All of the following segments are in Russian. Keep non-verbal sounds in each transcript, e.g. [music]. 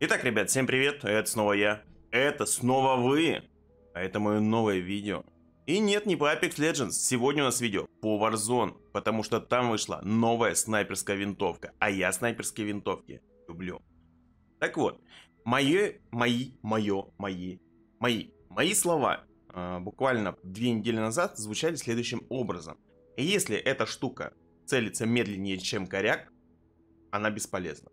Итак, ребят, всем привет, это снова я, это снова вы, а это мое новое видео. И нет, не по Apex Legends, сегодня у нас видео по Warzone, потому что там вышла новая снайперская винтовка, а я снайперские винтовки люблю. Так вот, мои, мои, мое, мои, мои, мои слова э, буквально две недели назад звучали следующим образом. Если эта штука целится медленнее, чем коряк, она бесполезна.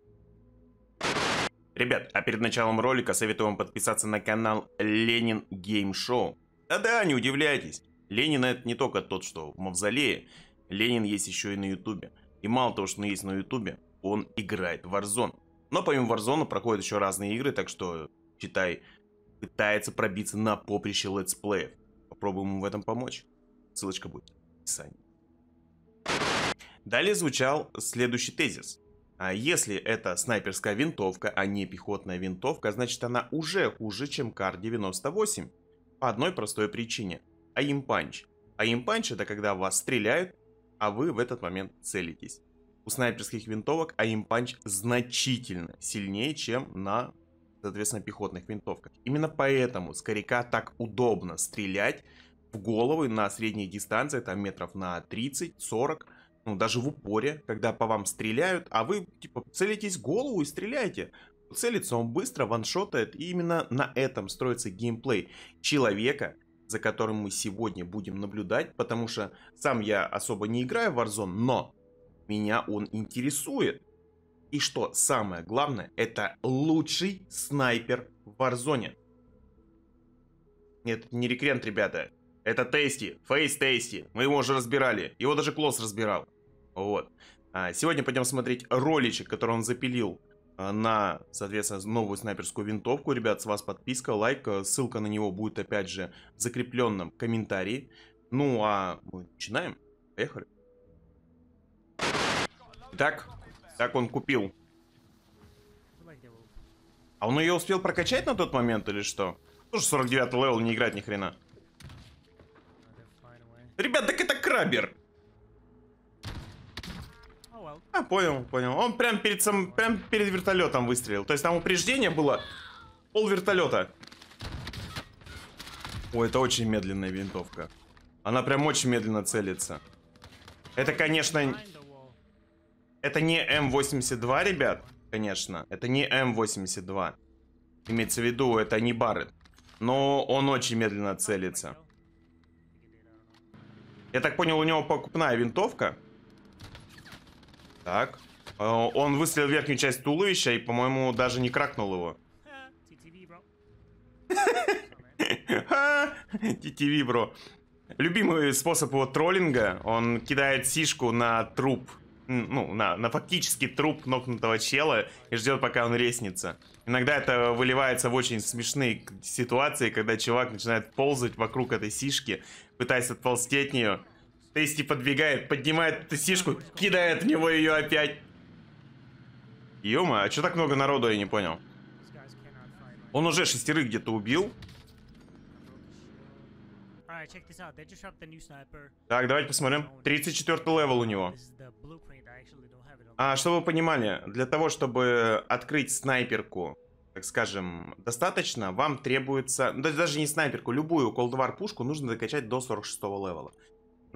Ребят, а перед началом ролика советую вам подписаться на канал Ленин Гейм Шоу. Да-да, не удивляйтесь. Ленин это не только тот, что в Мавзолее. Ленин есть еще и на Ютубе. И мало того, что он есть на Ютубе, он играет в Warzone. Но помимо Warzone проходят еще разные игры, так что, читай, пытается пробиться на поприще летсплеев. Попробуем ему в этом помочь. Ссылочка будет в описании. Далее звучал следующий тезис. А если это снайперская винтовка, а не пехотная винтовка, значит она уже хуже, чем КАР-98. По одной простой причине. Аимпанч. Аимпанч это когда вас стреляют, а вы в этот момент целитесь. У снайперских винтовок аимпанч значительно сильнее, чем на, соответственно, пехотных винтовках. Именно поэтому с коряка так удобно стрелять в головы на средней дистанции, там метров на 30-40, ну, даже в упоре, когда по вам стреляют, а вы, типа, целитесь в голову и стреляете. Целится он быстро, ваншотает, и именно на этом строится геймплей человека, за которым мы сегодня будем наблюдать, потому что сам я особо не играю в Warzone, но меня он интересует. И что самое главное, это лучший снайпер в Warzone. Нет, не рекрент, ребята. Это Тейсти, Фейс Тейсти. Мы его уже разбирали. Его даже Клосс разбирал. Вот. А, сегодня пойдем смотреть роличек, который он запилил а, на, соответственно, новую снайперскую винтовку. Ребят, с вас подписка, лайк, а, ссылка на него будет, опять же, в закрепленном комментарии. Ну, а мы начинаем. Поехали. Итак, так он купил. А он ее успел прокачать на тот момент или что? Тоже 49 левел не играть ни хрена. Ребят, так это крабер. А, понял, понял. Он прям перед, сам, прям перед вертолетом выстрелил. То есть там упреждение было пол вертолета. О, это очень медленная винтовка. Она прям очень медленно целится. Это, конечно... Это не М82, ребят, конечно. Это не М82. Имеется в виду, это не Барретт. Но он очень медленно целится. Я так понял, у него покупная винтовка. Так. Он выстрелил верхнюю часть туловища и, по-моему, даже не кракнул его. TTV, бро. Любимый способ его троллинга. Он кидает сишку на труп. Ну, на, на фактически труп нокнутого чела и ждет, пока он реснится. Иногда это выливается в очень смешные ситуации, когда чувак начинает ползать вокруг этой сишки, пытаясь отползти от нее. Тейсти типа, подбегает, поднимает сишку, кидает в него ее опять. ё а что так много народу, я не понял. Он уже шестерых где-то убил. Так, давайте посмотрим. 34 левел у него. А, чтобы вы понимали, для того, чтобы открыть снайперку, так скажем, достаточно, вам требуется... Даже не снайперку, любую колдвар пушку нужно докачать до 46 левела.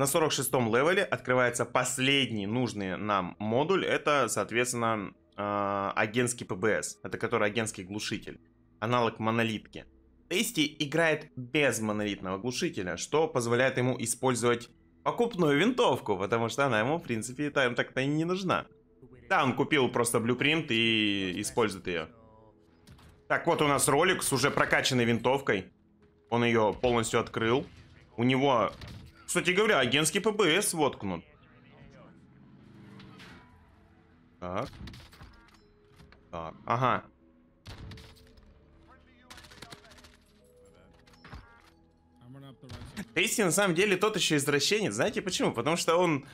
На 46-м левеле открывается последний нужный нам модуль. Это, соответственно, э, агентский ПБС. Это который агентский глушитель. Аналог монолитки. Тести играет без монолитного глушителя, что позволяет ему использовать покупную винтовку, потому что она ему, в принципе, там так-то и не нужна. Да, он купил просто блюпринт и использует ее. Так, вот у нас ролик с уже прокачанной винтовкой. Он ее полностью открыл. У него кстати говоря, агентский ПБС воткнут. Так. Так, ага. Тейси на самом деле тот еще извращенец. Знаете почему? Потому что он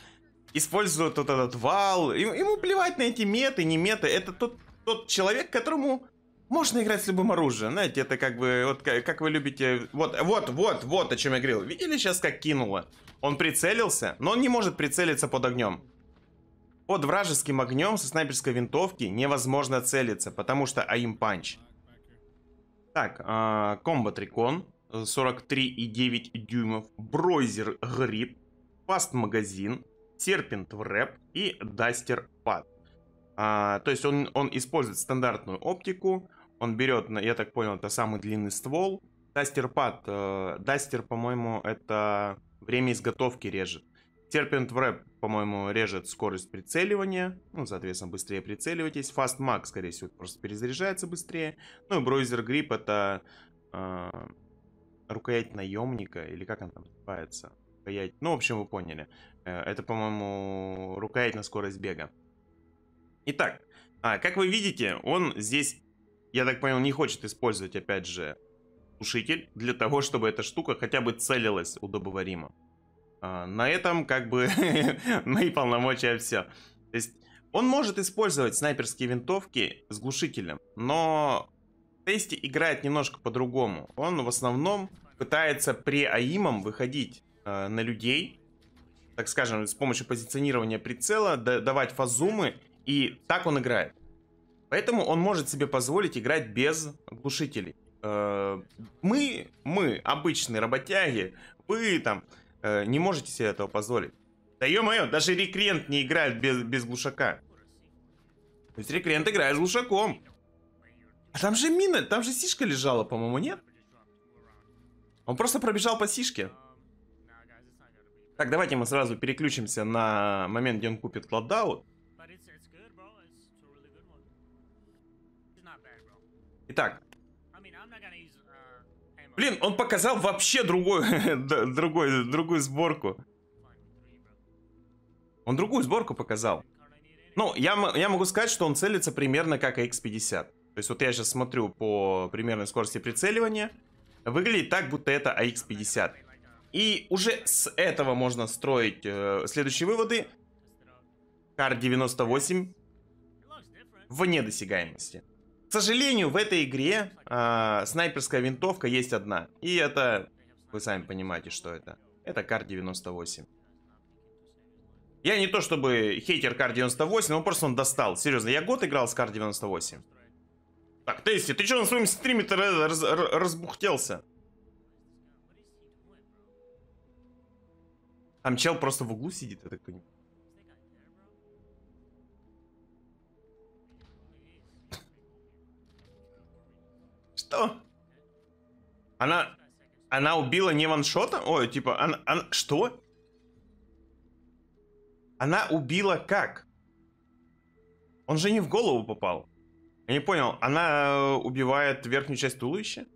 использует вот этот вал. Ему плевать на эти меты, не меты. Это тот, тот человек, которому можно играть с любым оружием, знаете, это как бы, вот как вы любите, вот, вот, вот, вот, о чем я говорил. Видели сейчас, как кинуло? Он прицелился, но он не может прицелиться под огнем. Под вражеским огнем со снайперской винтовки невозможно целиться, потому что аим панч. Так, комбат рекон, 43,9 дюймов, бройзер грип, паст магазин, серпент в рэп и дастер пад. А, то есть он, он использует стандартную оптику, он берет, я так понял, это самый длинный ствол. Дастерпад, э, дастер, по-моему, это время изготовки режет. Терпент Wrap, по-моему, режет скорость прицеливания. Ну, соответственно, быстрее прицеливайтесь. Fast Mag, скорее всего, просто перезаряжается быстрее. Ну и Бройзер Грип это э, рукоять наемника, или как он там называется? Рукоять. Ну, в общем, вы поняли. Э, это, по-моему, рукоять на скорость бега. Итак, а, как вы видите, он здесь, я так понял, не хочет использовать, опять же, тушитель для того, чтобы эта штука хотя бы целилась удобоваримо. А, на этом как бы [laughs] мои полномочия все. То есть он может использовать снайперские винтовки с глушителем, но Тести играет немножко по-другому. Он в основном пытается при аимом выходить э, на людей, так скажем, с помощью позиционирования прицела, давать фазумы и так он играет. Поэтому он может себе позволить играть без глушителей. Э, мы, мы, обычные работяги, вы там э, не можете себе этого позволить. Да ё-моё, даже рекрент не играет без, без глушака. То есть рекрент играет с глушаком. А там же мина, там же сишка лежала, по-моему, нет? Он просто пробежал по сишке. Так, давайте мы сразу переключимся на момент, где он купит кладаут. Так. Uh, Блин, он показал вообще другую, [laughs] другую, другую сборку. Он другую сборку показал. Ну, я, я могу сказать, что он целится примерно как X50. То есть вот я сейчас смотрю по примерной скорости прицеливания. Выглядит так, будто это AX50. И уже с этого можно строить э, следующие выводы. Кар 98 вне досягаемости. К сожалению, в этой игре э, снайперская винтовка есть одна. И это, вы сами понимаете, что это. Это Кар-98. Я не то чтобы хейтер Кар-98, но просто он достал. Серьезно, я год играл с Кар-98. Так, Тейси, ты что на своем стриме раз, раз, разбухтелся? Там чел просто в углу сидит, это какой-нибудь. Что? Она... Она убила не ваншота, Ой, типа, она... она что? Она убила как? Он же не в голову попал. Я не понял, она э, убивает верхнюю часть туловища?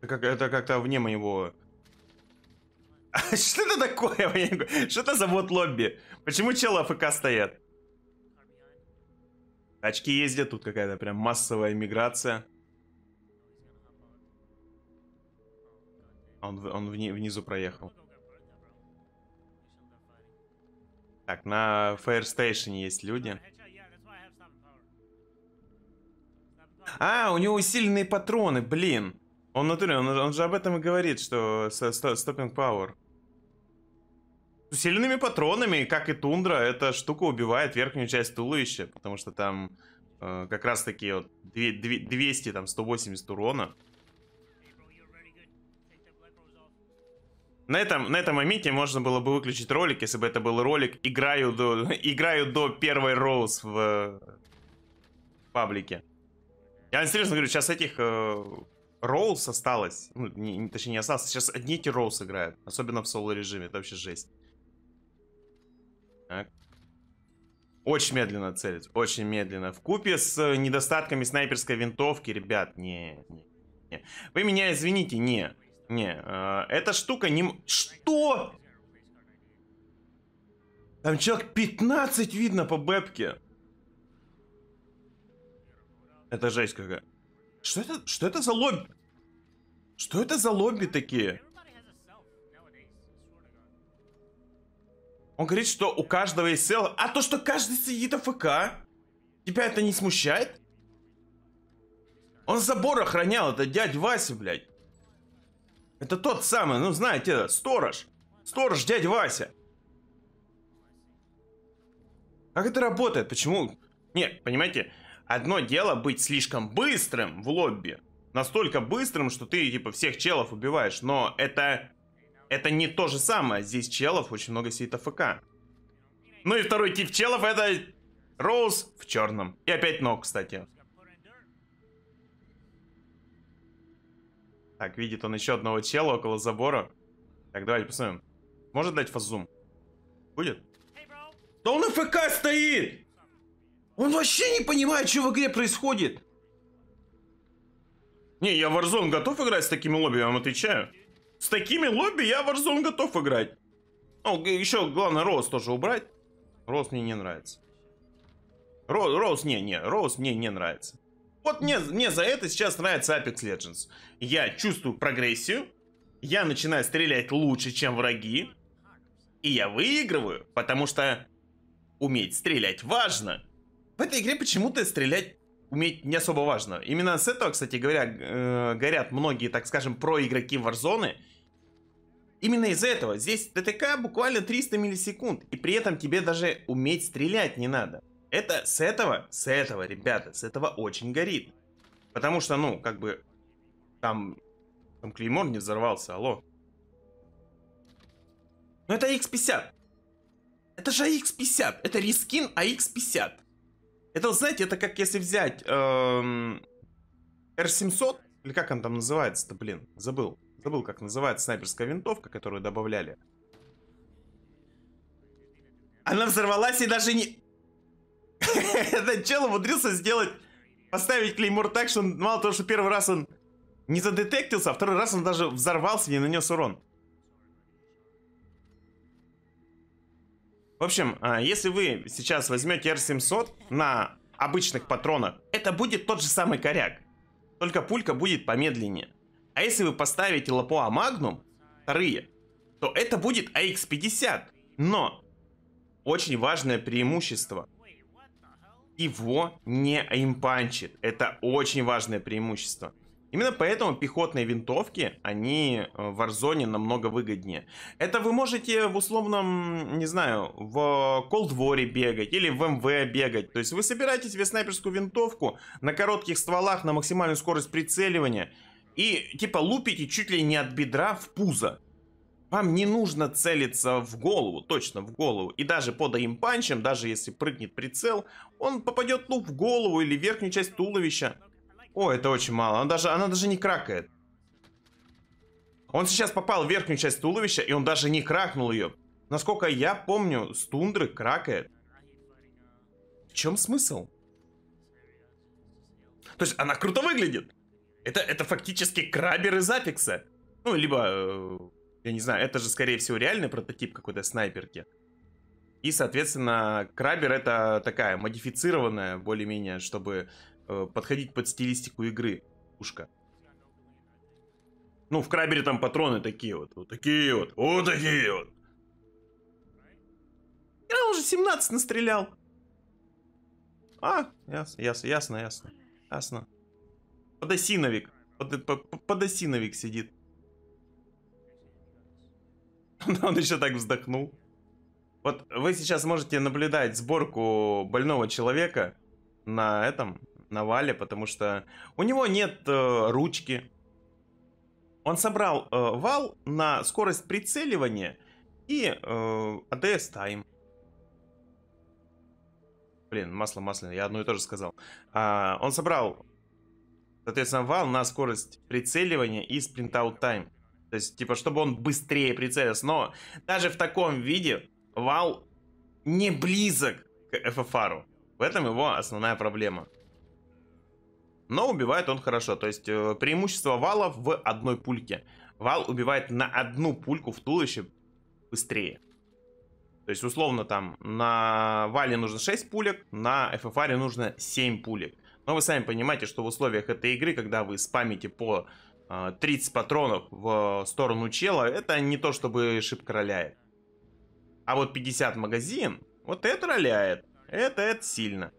Как, это как-то вне моего... [laughs] Что это такое? [laughs] Что это за вот лобби? Почему челы АФК стоят? Тачки ездят, тут какая-то прям массовая миграция. Он, он вни, внизу проехал. Так, на Fire Station есть люди. А, у него усиленные патроны, блин. Он натурен, он, он же об этом и говорит, что стоппинг пауэр. С усиленными патронами, как и тундра, эта штука убивает верхнюю часть туловища, потому что там э, как раз таки вот 200, там 180 урона. На этом, на этом моменте можно было бы выключить ролик, если бы это был ролик «Играю до, [laughs] играю до первой Роуз в, в э, паблике». Я серьезно говорю, сейчас этих э, Роуз осталось, ну, не, точнее не осталось, сейчас одни эти Роуз играют, особенно в соло режиме, это вообще жесть. Так. Очень медленно целится, очень медленно. В купе с э, недостатками снайперской винтовки, ребят, не, не, не. Вы меня извините, не, не. Э, эта штука не... Что? Там человек 15 видно по бэпке. Это жесть какая. Что это, что это за лобби? Что это за лобби такие? Он говорит, что у каждого есть целое... А то, что каждый сидит АФК, тебя это не смущает? Он забор охранял, это дядь Вася, блядь. Это тот самый, ну знаете, этот, сторож. Сторож, дядь Вася. Как это работает? Почему? Нет, понимаете, одно дело быть слишком быстрым в лобби. Настолько быстрым, что ты, типа, всех челов убиваешь. Но это это не то же самое. Здесь челов очень много сидит АФК. Ну и второй тип челов это Роуз в черном. И опять ног, кстати. Так, видит он еще одного чела около забора. Так, давайте посмотрим. Может дать фазум? Будет? Да он АФК стоит! Он вообще не понимает, что в игре происходит. Не, я в Warzone готов играть с такими лобби, я вам отвечаю. С такими лобби я в Warzone готов играть. Ну, еще главное Роуз тоже убрать. Роуз мне не нравится. Роуз, Роуз, не, не, Роуз мне не нравится. Вот мне, мне за это сейчас нравится Apex Legends. Я чувствую прогрессию, я начинаю стрелять лучше, чем враги, и я выигрываю, потому что уметь стрелять важно. В этой игре почему-то стрелять уметь не особо важно. Именно с этого, кстати говоря, э, горят многие, так скажем, про-игроки Warzone. Именно из-за этого. Здесь ТТК буквально 300 миллисекунд, и при этом тебе даже уметь стрелять не надо. Это с этого, с этого, ребята, с этого очень горит. Потому что, ну, как бы, там, там клеймор не взорвался, алло. ну это X50. Это же X50, это рискин x 50 это, знаете, это как если взять эм, R700, или как он там называется-то, блин, забыл. Забыл, как называется снайперская винтовка, которую добавляли. Она взорвалась и даже не... [laughs] Этот чел умудрился сделать... Поставить клеймор так, что он, мало того, что первый раз он не задетектился, а второй раз он даже взорвался и не нанес урон. В общем, а, если вы сейчас возьмете R700 на обычных патронах, это будет тот же самый коряк, только пулька будет помедленнее. А если вы поставите Лапуа Магнум, вторые, то это будет AX50. Но очень важное преимущество. Его не импанчит. Это очень важное преимущество. Именно поэтому пехотные винтовки, они э, в Warzone намного выгоднее. Это вы можете в условном, не знаю, в Cold War бегать или в МВ бегать. То есть вы собираете себе снайперскую винтовку на коротких стволах, на максимальную скорость прицеливания и типа лупите чуть ли не от бедра в пузо. Вам не нужно целиться в голову, точно в голову. И даже под аимпанчем, даже если прыгнет прицел, он попадет ну в голову или верхнюю часть туловища. О, это очень мало. Она даже, она даже не кракает. Он сейчас попал в верхнюю часть туловища, и он даже не кракнул ее. Насколько я помню, с тундры кракает. В чем смысл? То есть она круто выглядит. Это, это фактически крабер из Апекса. Ну, либо, э, я не знаю, это же, скорее всего, реальный прототип какой-то снайперки. И, соответственно, крабер это такая модифицированная более-менее, чтобы Э, подходить под стилистику игры. Пушка. Ну, в крабере там патроны такие вот. Вот такие вот. Вот такие вот. Я уже 17 настрелял. А, ясно, ясно, ясно, ясно. Ясно. Подосиновик. Под, под, подосиновик сидит. [laughs] Он еще так вздохнул. Вот вы сейчас можете наблюдать сборку больного человека на этом, на вале, потому что у него нет э, ручки. Он собрал э, вал на скорость прицеливания и э, ADS Time. Блин, масло масляное, я одно и то же сказал. А, он собрал, соответственно, вал на скорость прицеливания и спринт-аут тайм. То есть, типа, чтобы он быстрее прицелился. Но даже в таком виде вал не близок к FFR. В этом его основная проблема но убивает он хорошо. То есть э, преимущество вала в одной пульке. Вал убивает на одну пульку в туловище быстрее. То есть, условно, там на вале нужно 6 пулек, на FFR нужно 7 пулек. Но вы сами понимаете, что в условиях этой игры, когда вы спамите по 30 э, патронов в сторону чела, это не то, чтобы шип роляет. А вот 50 магазин, вот это роляет. Это, это сильно.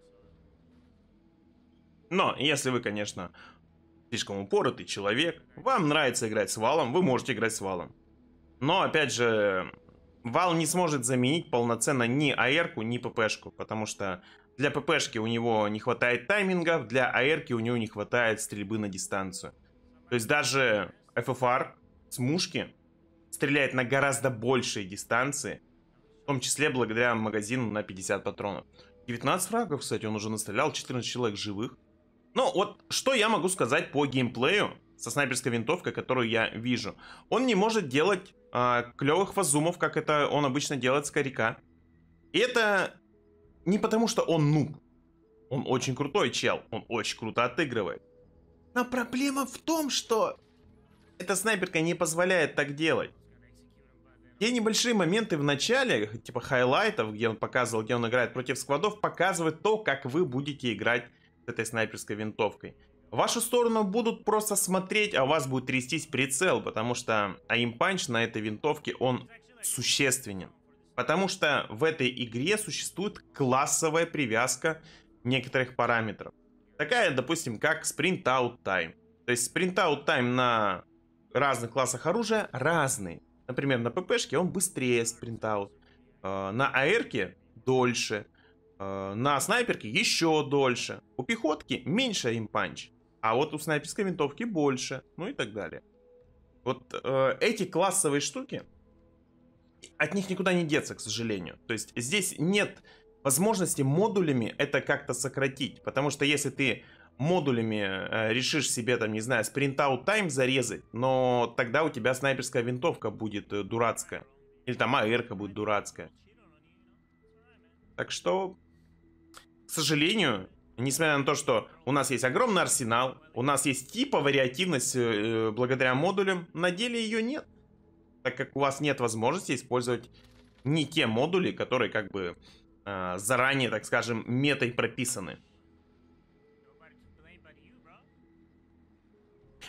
Но если вы, конечно, слишком упоротый человек, вам нравится играть с валом, вы можете играть с валом. Но, опять же, вал не сможет заменить полноценно ни АР-ку, ни шку потому что для пп-шки у него не хватает таймингов, для АР-ки у него не хватает стрельбы на дистанцию. То есть даже FFR с мушки стреляет на гораздо большие дистанции, в том числе благодаря магазину на 50 патронов. 19 фрагов, кстати, он уже настрелял, 14 человек живых. Ну, вот что я могу сказать по геймплею со снайперской винтовкой, которую я вижу. Он не может делать э, клевых фазумов, как это он обычно делает с коряка. И это не потому, что он нуб. Он очень крутой чел, он очень круто отыгрывает. Но проблема в том, что эта снайперка не позволяет так делать. Те небольшие моменты в начале, типа хайлайтов, где он показывал, где он играет против складов, показывают то, как вы будете играть этой снайперской винтовкой. В вашу сторону будут просто смотреть, а вас будет трястись прицел, потому что аимпанч на этой винтовке, он существенен. Потому что в этой игре существует классовая привязка некоторых параметров. Такая, допустим, как sprint out time. То есть sprint out time на разных классах оружия разный. Например, на ППшке он быстрее спринтаут, э, на АРке дольше – Э, на снайперке еще дольше. У пехотки меньше импанч, а вот у снайперской винтовки больше, ну и так далее. Вот э, эти классовые штуки, от них никуда не деться, к сожалению. То есть здесь нет возможности модулями это как-то сократить, потому что если ты модулями э, решишь себе, там, не знаю, спринт-аут тайм зарезать, но тогда у тебя снайперская винтовка будет э, дурацкая. Или там АРка будет дурацкая. Так что к сожалению, несмотря на то, что у нас есть огромный арсенал, у нас есть типа вариативность э, э благодаря модулям, на деле ее нет. Так как у вас нет возможности использовать не те модули, которые как бы э, заранее, так скажем, метой прописаны.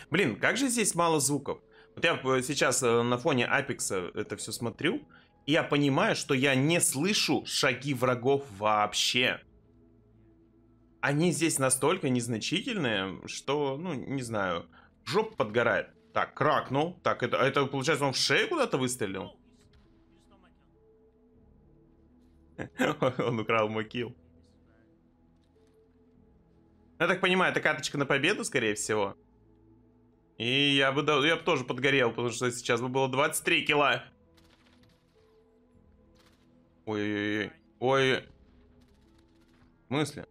Блин, как же здесь мало звуков. Вот я э, сейчас э, на фоне Апекса это все смотрю, и я понимаю, что я не слышу шаги врагов вообще они здесь настолько незначительные, что, ну, не знаю, жопа подгорает. Так, кракнул. Так, это, это получается, он в шею куда-то выстрелил? [laughs] Он украл мой килл. Я так понимаю, это карточка на победу, скорее всего. И я бы, я бы тоже подгорел, потому что сейчас бы было 23 килла. Ой-ой-ой. Ой. Мысли.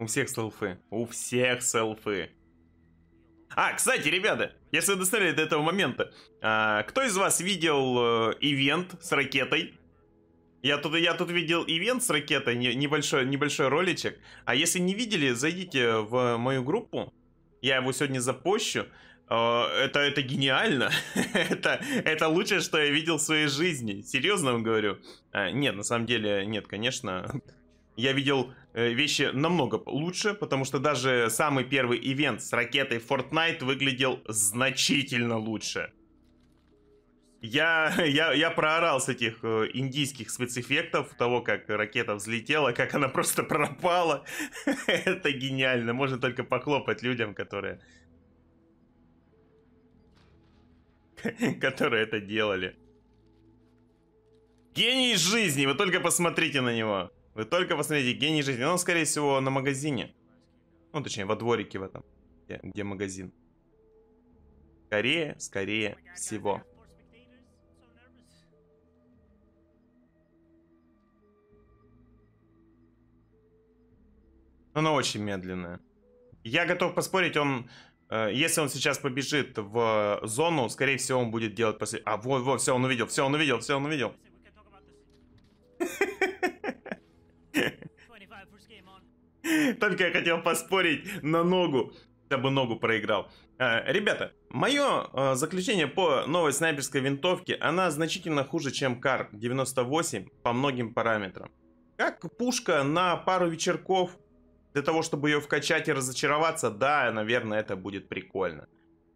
У всех селфы. У всех селфы. А, кстати, ребята, если вы достали до этого момента, а, кто из вас видел э, ивент с ракетой? Я тут, я тут видел ивент с ракетой, не, небольшой, небольшой роличек. А если не видели, зайдите в мою группу. Я его сегодня запущу. Э, это, это гениально. [laughs] это, это лучшее, что я видел в своей жизни. Серьезно вам говорю. А, нет, на самом деле, нет, конечно. я видел Э, вещи намного лучше, потому что даже самый первый ивент с ракетой Fortnite выглядел значительно лучше. Я, я, я проорал с этих э, индийских спецэффектов, того, как ракета взлетела, как она просто пропала. [laughs] Это гениально. Можно только похлопать людям, которые... [laughs] которые это делали. Гений жизни, вы только посмотрите на него. Вы только посмотрите, гений жизни. Он, скорее всего, на магазине. Ну, точнее, во дворике в этом, где, где магазин. Скорее, скорее всего. Она очень медленная. Я готов поспорить, он... Э, если он сейчас побежит в э, зону, скорее всего, он будет делать после... А, во, во, все, он увидел, все, он увидел, все, он увидел. [laughs] Только я хотел поспорить на ногу, чтобы ногу проиграл. Э, ребята, мое э, заключение по новой снайперской винтовке, она значительно хуже, чем Кар 98 по многим параметрам. Как пушка на пару вечерков, для того, чтобы ее вкачать и разочароваться, да, наверное, это будет прикольно.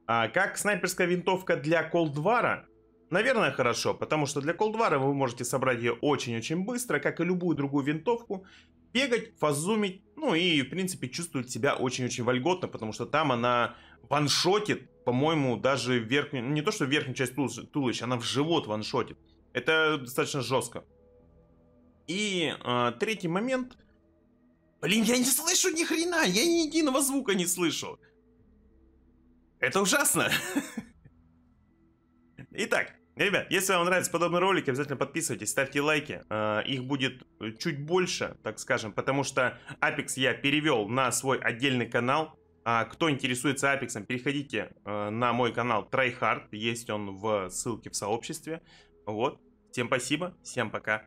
А как снайперская винтовка для Колдвара, Наверное, хорошо, потому что для колдвара вы можете собрать ее очень-очень быстро, как и любую другую винтовку, бегать, фазумить, ну и, в принципе, чувствует себя очень-очень вольготно, потому что там она ваншотит, по-моему, даже верхнюю, ну, не то что верхнюю часть тул... туловища, она в живот ваншотит. Это достаточно жестко. И э, третий момент. Блин, я не слышу ни хрена, я ни единого звука не слышу. Это ужасно. [laughs] Итак, и, ребят, если вам нравятся подобные ролики, обязательно подписывайтесь, ставьте лайки. Э, их будет э, чуть больше, так скажем, потому что Apex я перевел на свой отдельный канал. А кто интересуется Apex, переходите э, на мой канал TryHard. Есть он в ссылке в сообществе. Вот. Всем спасибо, всем пока.